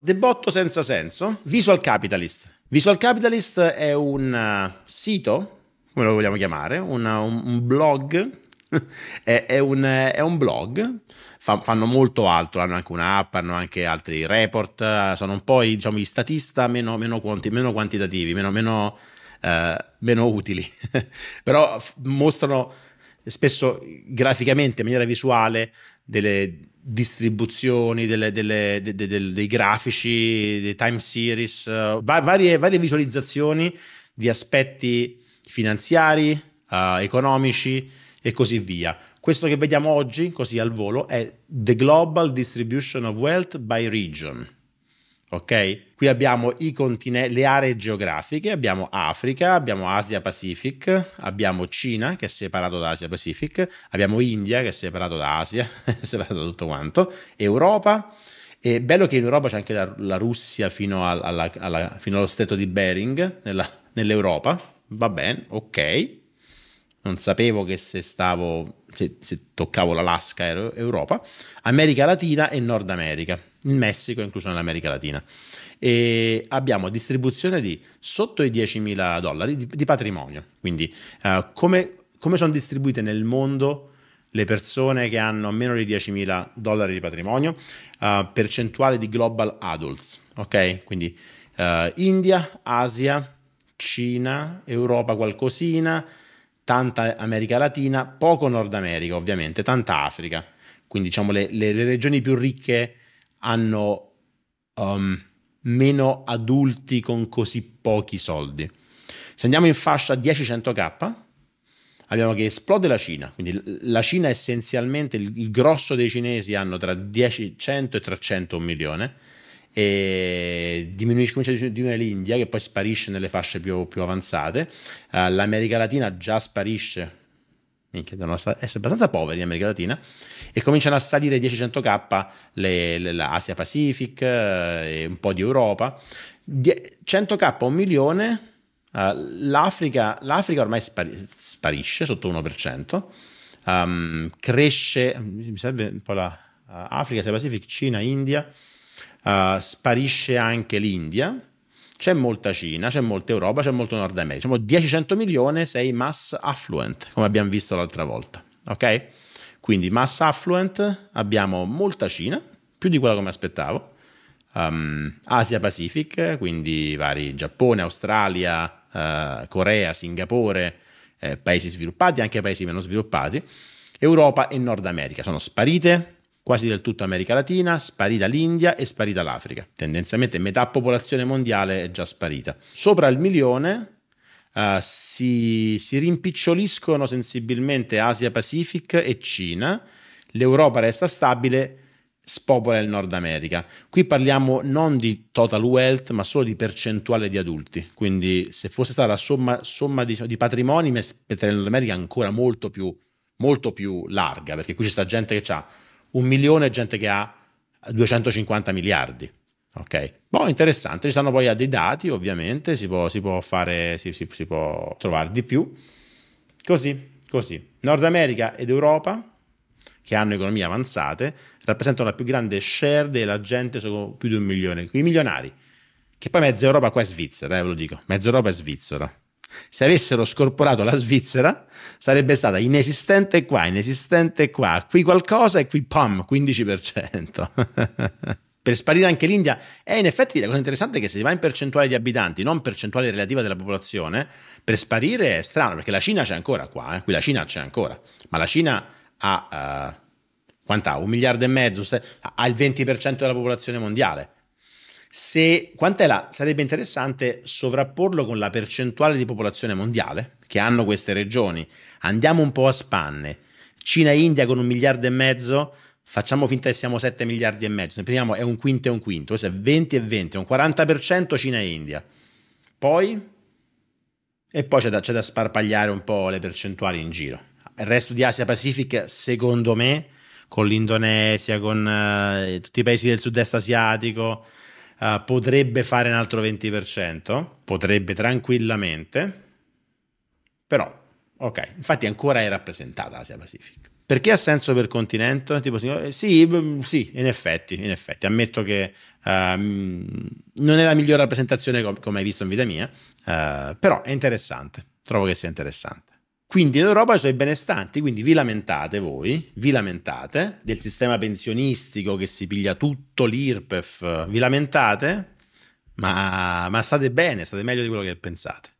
Debotto senza senso, Visual Capitalist. Visual Capitalist è un eh, sito, come lo vogliamo chiamare, un, un, blog, è, è, un, è, un, blog, Fa, fanno molto altro, hanno anche un'app, hanno anche altri report, eh, sono un po' i, diciamo, statista meno, meno, quanti, meno quantitativi, meno, meno, eh, meno utili, però mostrano spesso graficamente, in maniera visuale, delle distribuzioni, delle, delle, de, de, de, dei grafici, dei time series, uh, varie, varie, visualizzazioni di aspetti finanziari, uh, economici e così via. Questo che vediamo oggi, così al volo, è The Global Distribution of Wealth by Region. Ok? Qui abbiamo contine- le aree geografiche, abbiamo Africa, abbiamo Asia Pacific, abbiamo Cina che è separato da Asia Pacific, abbiamo India che è separato da Asia, è separato da tutto quanto, Europa, e bello che in Europa c'è anche la, la Russia fino, alla, alla, fino, allo stretto di Bering, nella, nell'Europa, va bene, ok, non sapevo che se, stavo, se, se toccavo l'Alaska ero Europa, America Latina e Nord America, il Messico incluso nell'America Latina. E abbiamo distribuzione di sotto i 10.000 dollari di, di patrimonio, quindi uh, come, come sono distribuite nel mondo le persone che hanno meno di 10.000 dollari di patrimonio, uh, percentuale di global adults, ok? Quindi uh, India, Asia, Cina, Europa qualcosina, tanta America Latina, poco Nord America ovviamente, tanta Africa. Quindi diciamo le, le, le regioni più ricche hanno um, meno adulti con così pochi soldi. Se andiamo in fascia 10-100k, abbiamo che esplode la Cina, quindi la Cina essenzialmente, il, grosso dei cinesi hanno tra 10, 100 e 300 un milione, e diminuisce, comincia a diminuire l'India che poi sparisce nelle fasce più, più avanzate, uh, l'America Latina già sparisce, minchia, devono essere abbastanza poveri in America Latina, e cominciano a salire 10-100k le, le, l'Asia Pacific eh, e un po' di Europa, 100k, un milione, uh, l'Africa, l'Africa, ormai spari, sparisce sotto 1%, um, ehm, cresce, mi serve un po' la... Uh, Africa, Asia Pacific, Cina, India, uh, sparisce anche l'India, c'è molta Cina, c'è molta Europa, c'è molto Nord America. Diciamo 10-100 milioni sei mass affluent, come abbiamo visto l'altra volta. Ok? Quindi mass affluent abbiamo molta Cina, più di quella come aspettavo. Um, Asia Pacific, quindi vari Giappone, Australia, uh, Corea, Singapore, eh, paesi sviluppati, anche paesi meno sviluppati. Europa e Nord America sono sparite, quasi del tutto America Latina, sparita l'India e sparita l'Africa. Tendenzialmente metà popolazione mondiale è già sparita. Sopra il milione uh, si, si rimpiccioliscono sensibilmente Asia-Pacific e Cina, l'Europa resta stabile, spopola il Nord America. Qui parliamo non di total wealth, ma solo di percentuale di adulti. Quindi, se fosse stata la somma, somma di, di, patrimoni, metterei l'America Nord ancora molto più, molto più larga, perché qui c'è sta gente che ha un milione è gente che ha 250 miliardi. Ok, boh, interessante, ci stanno poi dei dati ovviamente, si può, si può fare, si, si, si può trovare di più. Così, così. Nord America ed Europa, che hanno economie avanzate, rappresentano la più grande share della gente, sono più di un milione, i milionari, che poi mezza Europa qua è Svizzera, eh, ve lo dico, mezza Europa è Svizzera. Se avessero scorporato la Svizzera, sarebbe stata inesistente qua, inesistente qua, qui qualcosa e qui pam, 15%. per sparire anche l'India. E in effetti la cosa interessante è che se si va in percentuale di abitanti, non percentuale relativa della popolazione, per sparire è strano, perché la Cina c'è ancora qua, eh? qui la Cina c'è ancora, ma la Cina ha, uh, quant'ha? Un miliardo e mezzo, ha il 20% della popolazione mondiale. Se, quant'è là? Sarebbe interessante sovrapporlo con la percentuale di popolazione mondiale che hanno queste regioni. Andiamo un po' a spanne. Cina e India con un miliardo e mezzo, facciamo finta che siamo 7 miliardi e mezzo. Ne prendiamo è un quinto e un quinto, questo cioè è 20 e 20, un 40% Cina e India. Poi, e poi c'è da, c'è da sparpagliare un po' le percentuali in giro. Il resto di Asia Pacific, secondo me, con l'Indonesia, con eh, tutti i paesi del sud-est asiatico, uh, potrebbe fare un altro 20%, potrebbe tranquillamente, però ok, infatti ancora è rappresentata l'Asia Pacific. Perché ha senso per continente? Tipo, sì, eh, sì, in effetti, in effetti. Ammetto che uh, non è la migliore rappresentazione come hai visto in vita mia, uh, però è interessante. Trovo che sia interessante. Quindi in Europa sono i benestanti, quindi vi lamentate voi, vi lamentate del sistema pensionistico che si piglia tutto l'IRPEF, vi lamentate, ma, ma state bene, state meglio di quello che pensate.